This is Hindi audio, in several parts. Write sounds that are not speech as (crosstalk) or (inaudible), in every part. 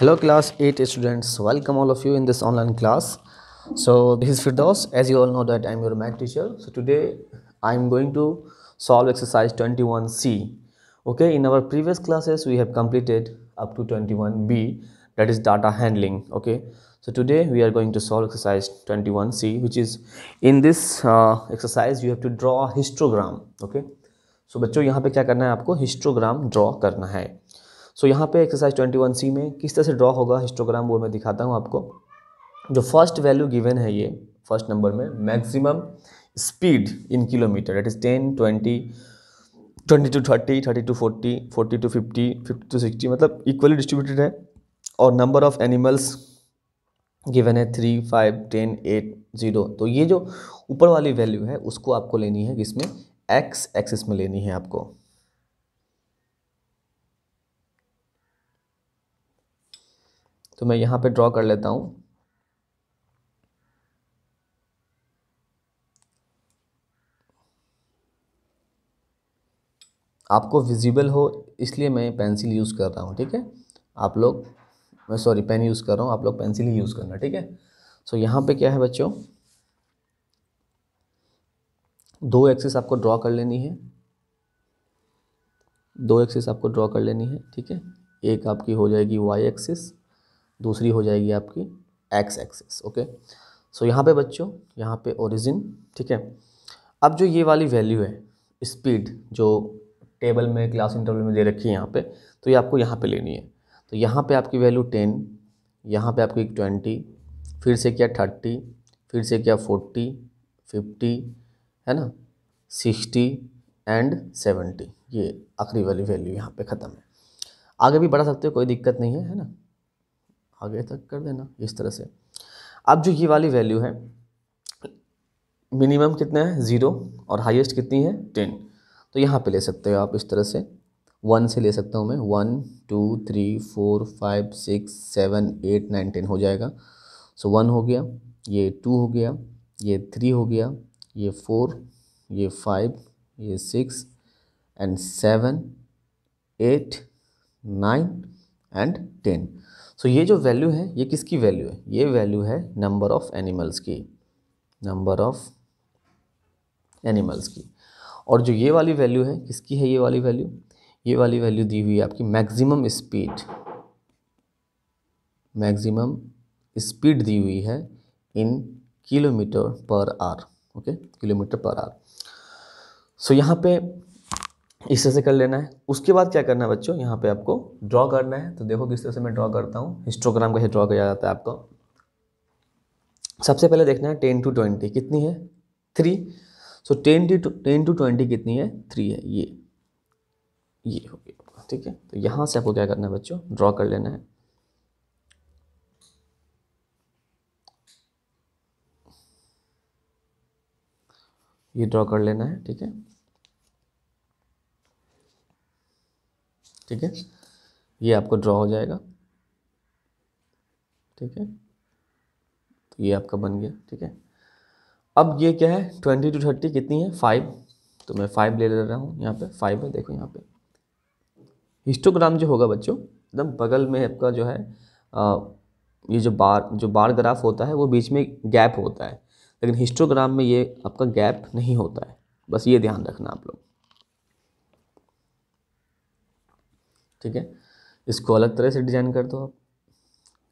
hello class eight students welcome all of you in this online class so this is Das as you all know that I am your math teacher so today I am going to solve exercise twenty one C okay in our previous classes we have completed up to twenty one B that is data handling okay so today we are going to solve exercise twenty one C which is in this exercise you have to draw histogram okay so बच्चों यहाँ पर क्या करना है आपको हिस्टोग्राम ड्रॉ करना है सो यहाँ पे एक्सरसाइज ट्वेंटी वन सी में किस तरह से ड्रॉ होगा हिस्टोग्राम वो मैं दिखाता हूँ आपको जो फर्स्ट वैल्यू गिवन है ये फर्स्ट नंबर में maximum speed in kilometer that is ten twenty twenty to thirty thirty to forty forty to fifty fifty to sixty मतलब इक्वली डिस्ट्रीब्यूटेड है और नंबर ऑफ एनिमल्स गिवन है three five ten eight zero तो ये जो ऊपर वाली वैल्यू है उसको आपको लेनी है किसमें एक्स एक्सिस में लेनी है आपको तो मैं यहाँ पे ड्रॉ कर लेता हूँ आपको विजिबल हो इसलिए मैं पेंसिल यूज़ कर रहा हूँ ठीक है आप लोग मैं सॉरी पेन यूज़ कर रहा हूँ आप लोग पेंसिल ही यूज़ करना ठीक है सो so, यहाँ पे क्या है बच्चों दो एक्सेस आपको ड्रॉ कर लेनी है दो एक्सेस आपको ड्रॉ कर लेनी है ठीक है एक आपकी हो जाएगी वाई एक्सेस दूसरी हो जाएगी आपकी एक्स एक्सेस ओके सो यहाँ पे बच्चों यहाँ पे ओरिजिन ठीक है अब जो ये वाली वैल्यू है स्पीड जो टेबल में क्लास इंटरवल में दे रखी है यहाँ पे तो ये आपको यहाँ पे लेनी है तो यहाँ पे आपकी वैल्यू टेन यहाँ पे आपकी ट्वेंटी फिर से क्या थर्टी फिर से क्या फोर्टी फिफ्टी है ना सिक्सटी एंड सेवेंटी ये आखिरी वाली वैल्यू यहाँ पे ख़त्म है आगे भी बढ़ा सकते हो कोई दिक्कत नहीं है है ना आगे तक कर देना इस तरह से अब जो ये वाली वैल्यू है मिनिमम कितना है ज़ीरो और हाईएस्ट कितनी है टेन तो यहाँ पे ले सकते हो आप इस तरह से वन से ले सकता हूँ मैं one two three four five six seven eight nine ten हो जाएगा सो so, वन हो गया ये टू हो गया ये थ्री हो गया ये फोर ये फाइव ये six and seven eight nine and ten so ये जो वैल्यू है ये किसकी वैल्यू है ये वैल्यू है नंबर ऑफ़ एनिमल्स की नंबर ऑफ़ एनिमल्स की और जो ये वाली वैल्यू है किसकी है ये वाली वैल्यू ये वाली वैल्यू दी हुई है आपकी मैक्सिमम स्पीड मैक्सिमम स्पीड दी हुई है in kilometer per hour okay kilometer per hour so यहाँ पे इस तरह से कर लेना है उसके बाद क्या करना है बच्चों यहाँ पे आपको ड्रॉ करना है तो देखो किस तरह से मैं ड्रॉ करता हूँ हिस्टोग्राम कैसे ड्रॉ किया जाता है आपको सबसे पहले देखना है टेन टू ट्वेंटी कितनी है three so ten to ten to twenty कितनी है थ्री है ये ये हो गया ठीक है तो यहाँ से आपको क्या करना है बच्चों ड्रॉ कर लेना है ये ड्रॉ कर लेना है ठीक है ठीक है ये आपका ड्रॉ हो जाएगा ठीक है तो ये आपका बन गया ठीक है अब ये क्या है ट्वेंटी टू थर्टी कितनी है फाइव तो मैं फाइव ले ले रहा हूँ यहाँ पे फाइव है देखो यहाँ पे हिस्टोग्राम जो होगा बच्चों एकदम बगल में आपका जो है आ, ये जो बार जो बार ग्राफ होता है वो बीच में गैप होता है लेकिन हिस्टोग्राम में ये आपका गैप नहीं होता है बस ये ध्यान रखना आप लोग ठीक है इसको अलग तरह से डिज़ाइन कर दो आप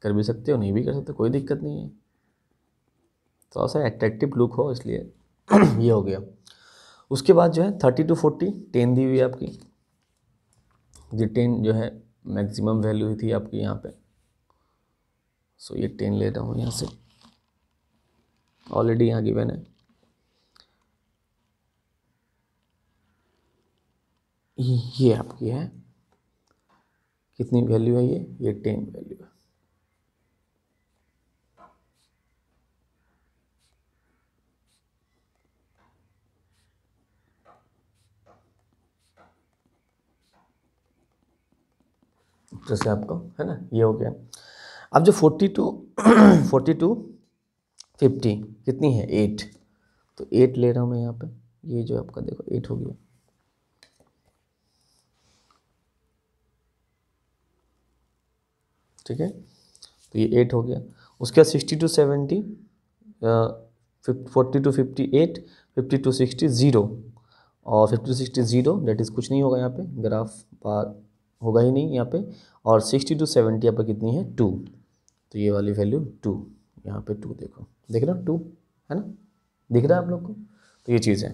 कर भी सकते हो नहीं भी कर सकते कोई दिक्कत नहीं है थोड़ा सा एट्रैक्टिव लुक हो इसलिए (clears throat) ये हो गया उसके बाद जो है थर्टी टू फोर्टी टेन दी हुई आपकी ये टेन जो है मैक्सिमम वैल्यू थी आपकी यहाँ पे सो ये टेन ले रहा हूँ यहाँ से ऑलरेडी यहाँ की मैंने ये आपकी है कितनी वैल्यू है ये ये टेन वैल्यू है जैसे आपको है ना ये हो गया अब जो forty to forty to fifty कितनी है एट तो एट ले रहा हूँ मैं यहाँ पे ये जो आपका देखो एट हो गया ठीक है तो ये एट हो गया उसके बाद sixty to seventy forty to fifty eight fifty to sixty zero और fifty to sixty zero that is कुछ नहीं होगा यहाँ पे ग्राफ बार होगा ही नहीं यहाँ पे और सिक्सटी टू सेवेंटी यहाँ पर कितनी है टू तो ये वाली वैल्यू टू यहाँ पे टू देखो देख रहे हो टू है ना दिख रहा है आप लोग को तो ये चीज़ है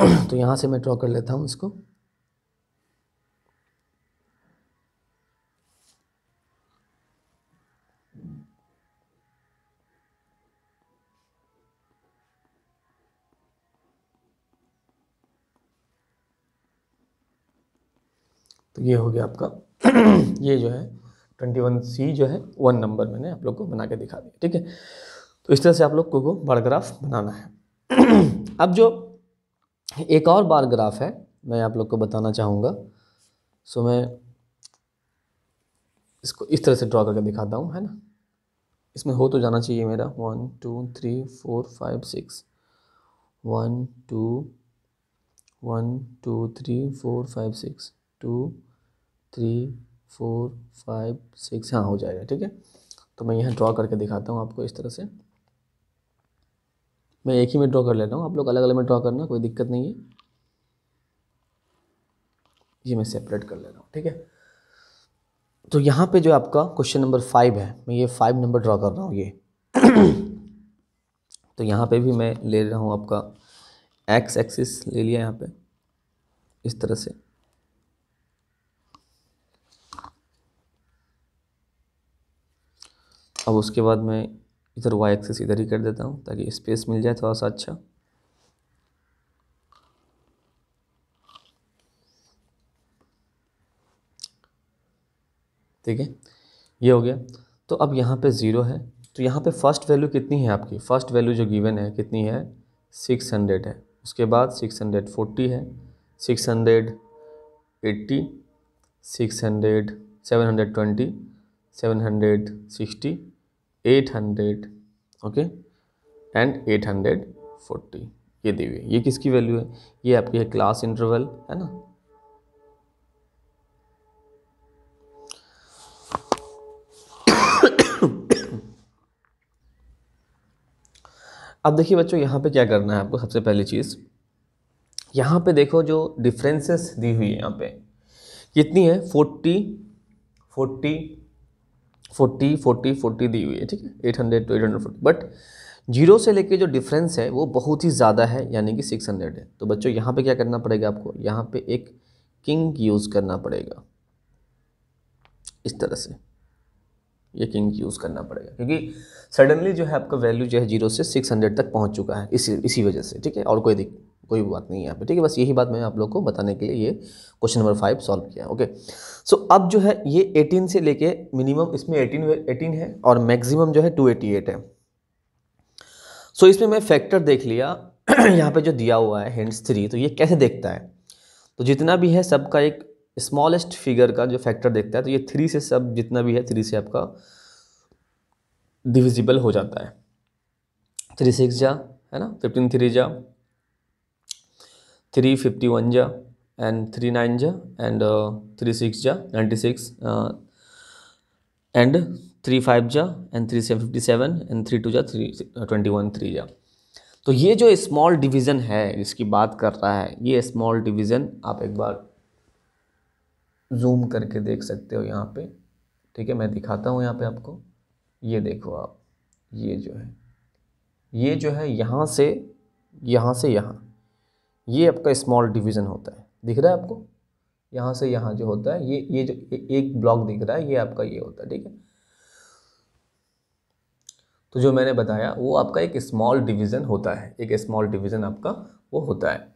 (clears throat) तो यहाँ से मैं ड्रॉ कर लेता हूँ इसको तो ये हो गया आपका (clears throat) ये जो है ट्वेंटी वन सी जो है वन नंबर मैंने आप लोग को बना के दिखा दिया ठीक है तो इस तरह से आप लोग को बारग्राफ बनाना है (clears throat) अब जो एक और बार ग्राफ है मैं आप लोग को बताना चाहूँगा सो मैं इसको इस तरह से ड्रॉ करके दिखाता हूँ है ना इसमें हो तो जाना चाहिए मेरा one two three four five six one two one two three four five six two three four five six हाँ हो जाएगा ठीक है तो मैं यहाँ ड्रॉ करके दिखाता हूँ आपको इस तरह से मैं एक ही में ड्रॉ कर लेता हूँ आप लोग अलग अलग में ड्रॉ करना कोई दिक्कत नहीं है ये मैं सेपरेट कर ले रहा हूँ ठीक है तो यहाँ पे जो आपका क्वेश्चन नंबर फाइव है मैं ये फाइव नंबर ड्रॉ कर रहा हूँ ये तो यहाँ पे भी मैं ले रहा हूँ आपका एक्स एक्सिस ले लिया यहाँ पे इस तरह से अब उसके बाद मैं इधर वाई एक्सेस इधर ही कर देता हूँ ताकि स्पेस मिल जाए थोड़ा सा अच्छा ठीक है ये हो गया तो अब यहाँ पे ज़ीरो है तो यहाँ पे फर्स्ट वैल्यू कितनी है आपकी फ़र्स्ट वैल्यू जो गिवन है कितनी है सिक्स हंड्रेड है उसके बाद सिक्स हंड्रेड फोर्टी है six hundred eighty six hundred seven hundred twenty seven hundred sixty eight hundred okay and eight hundred forty ये दी हुई है ये किसकी वैल्यू है ये आपकी है क्लास इंटरवल है ना अब देखिए बच्चों यहाँ पे क्या करना है आपको सबसे पहली चीज़ यहाँ पे देखो जो डिफरेंसेस दी हुई है यहाँ पे कितनी है forty forty forty forty forty दी हुई है ठीक है eight hundred to eight hundred forty but zero से लेके जो डिफरेंस है वो बहुत ही ज़्यादा है यानी कि सिक्स हंड्रेड है तो बच्चों यहाँ पे क्या करना पड़ेगा आपको यहाँ पे एक किंग यूज़ करना पड़ेगा इस तरह से ये किंग यूज़ करना पड़ेगा क्योंकि सडनली जो है आपका वैल्यू जो है जीरो से सिक्स हंड्रेड तक पहुँच चुका है इसी इसी वजह से ठीक है और कोई दिक्कत कोई बात नहीं है यहाँ पे ठीक है बस यही बात मैं आप लोग को बताने के लिए ये क्वेश्चन नंबर फाइव सॉल्व किया ओके सो so, अब जो है ये एटीन से लेके मिनिमम इसमें एटीन एटीन है और मैक्सिमम जो है टू एटी एट है सो so, इसमें मैं फैक्टर देख लिया (clears throat) यहाँ पे जो दिया हुआ है हेंड्स थ्री तो ये कैसे देखता है तो जितना भी है सबका एक स्मॉलेस्ट फिगर का जो फैक्टर देखता है तो ये थ्री से सब जितना भी है थ्री से आपका डिविजिबल हो जाता है थ्री सिक्स जा है ना फिफ्टीन थ्री जा थ्री फिफ्टी वन जा एंड थ्री नाइन जा एंड थ्री सिक्स जा ninety six and three five जा and three seven fifty seven and three two जा थ्री ट्वेंटी वन थ्री जा तो ये जो स्मॉल डिवीज़न है इसकी बात कर रहा है ये स्मॉल डिवीज़न आप एक बार जूम करके देख सकते हो यहाँ पे ठीक है मैं दिखाता हूँ यहाँ पे आपको ये देखो आप ये जो है ये जो है यहाँ से यहाँ से यहाँ ये आपका स्मॉल डिवीज़न होता है दिख रहा है आपको यहाँ से यहाँ जो होता है ये ये जो एक ब्लॉक दिख रहा है ये आपका ये होता है ठीक है तो जो मैंने बताया वो आपका एक स्मॉल डिवीज़न होता है एक स्मॉल डिवीज़न आपका वो होता है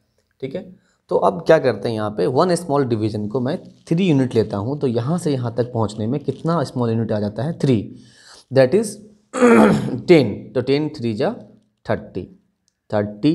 ठीक है तो अब क्या करते हैं यहाँ पे वन स्मॉल डिवीज़न को मैं थ्री यूनिट लेता हूँ तो यहाँ से यहाँ तक पहुँचने में कितना स्मॉल यूनिट आ जाता है थ्री दैट इज़ टेन तो टेन थ्री जा थर्टी थर्टी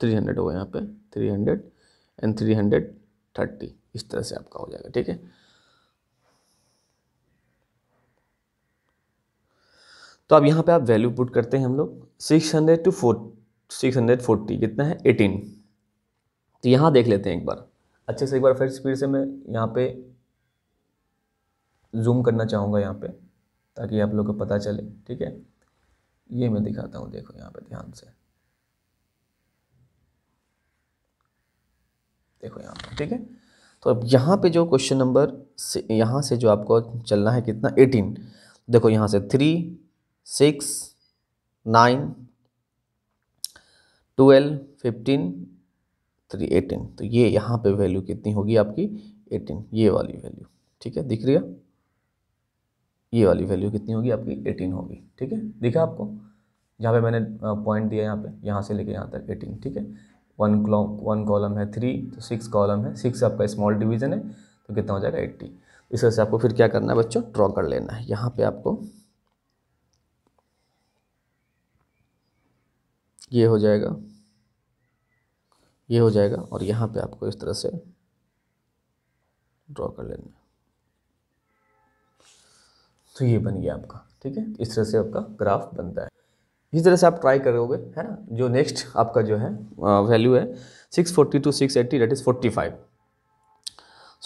थ्री हंड्रेड होगा यहाँ पे three hundred and three hundred thirty इस तरह से आपका हो जाएगा ठीक है तो अब यहाँ पे आप वैल्यू पुट करते हैं हम लोग six hundred to four six hundred forty कितना है एटीन तो यहाँ देख लेते हैं एक बार अच्छे से एक बार फिर स्पीड से मैं यहाँ पे जूम करना चाहूँगा यहाँ पे ताकि आप लोग को पता चले ठीक है ये मैं दिखाता हूँ देखो यहाँ पे ध्यान से देखो यहाँ पर ठीक है तो अब यहाँ पे जो क्वेश्चन नंबर से यहाँ से जो आपको चलना है कितना एटीन देखो यहाँ से three six nine twelve fifteen three eighteen तो ये यहाँ पे वैल्यू कितनी होगी आपकी एटीन ये वाली वैल्यू ठीक है दिख रही है ये वाली वैल्यू कितनी होगी आपकी एटीन होगी ठीक है दिखा आपको यहाँ पे मैंने पॉइंट दिया यहाँ पे यहाँ से लेके यहाँ तक एटीन ठीक है वन कॉलम वन कॉलम है थ्री तो सिक्स कॉलम है सिक्स आपका स्मॉल डिवीजन है तो कितना हो जाएगा एट्टी इस वजह से आपको फिर क्या करना है बच्चों ड्रॉ कर लेना है यहाँ पे आपको ये हो जाएगा ये हो जाएगा और यहाँ पे आपको इस तरह से ड्रॉ कर लेना है तो ये बन गया आपका ठीक है इस तरह से आपका ग्राफ बनता है इसी तरह से आप ट्राई करोगे है ना जो नेक्स्ट आपका जो है वैल्यू है six forty to six eighty that is forty five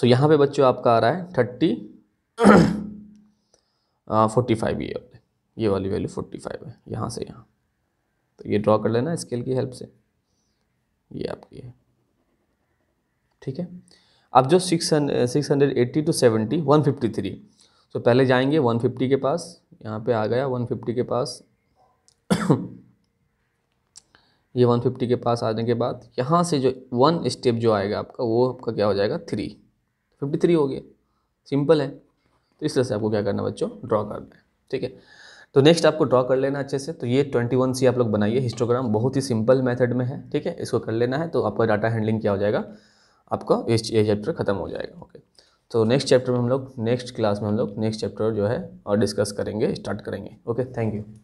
so यहाँ पे बच्चों आपका आ रहा है थर्टी फोर्टी फाइव ये ये वाली वैल्यू फोर्टी फाइव है यहाँ से यहाँ तो ये ड्रॉ कर लेना स्केल की हेल्प से ये आपकी है ठीक है अब जो six six hundred eighty to seventy one fifty three तो पहले जाएंगे वन फिफ्टी के पास यहाँ पे आ गया वन फिफ्टी के पास ये 150 के पास आने के बाद यहाँ से जो वन स्टेप जो आएगा आपका वो आपका क्या हो जाएगा थ्री फिफ्टी थ्री हो गया सिंपल है तो इस तरह से आपको क्या करना बच्चों ड्रॉ करना है ठीक है तो नेक्स्ट आपको ड्रॉ कर लेना अच्छे से तो ये ट्वेंटी वन सी आप लोग बनाइए हिस्टोग्राम बहुत ही सिंपल मेथड में है ठीक है इसको कर लेना है तो आपका डाटा हैंडलिंग क्या हो जाएगा आपका ये चैप्टर खत्म हो जाएगा ओके तो नेक्स्ट चैप्टर में हम लोग नेक्स्ट क्लास में हम लोग नेक्स्ट चैप्टर जो है और डिस्कस करेंगे स्टार्ट करेंगे ओके थैंक यू